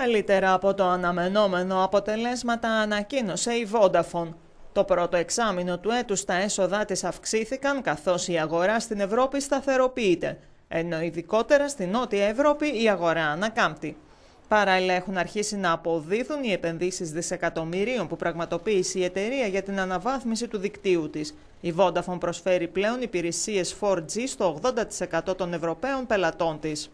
Καλύτερα από το αναμενόμενο αποτελέσματα ανακοίνωσε η Vodafone. Το πρώτο εξάμεινο του έτους τα έσοδά της αυξήθηκαν καθώς η αγορά στην Ευρώπη σταθεροποιείται, ενώ ειδικότερα στην Νότια Ευρώπη η αγορά ανακάμπτει. Παράλληλα έχουν αρχίσει να αποδίδουν οι επενδύσεις δισεκατομμυρίων που πραγματοποίησε η εταιρεία για την αναβάθμιση του δικτύου της. Η Vodafone προσφέρει πλέον υπηρεσίες 4G στο 80% των Ευρωπαίων πελατών της.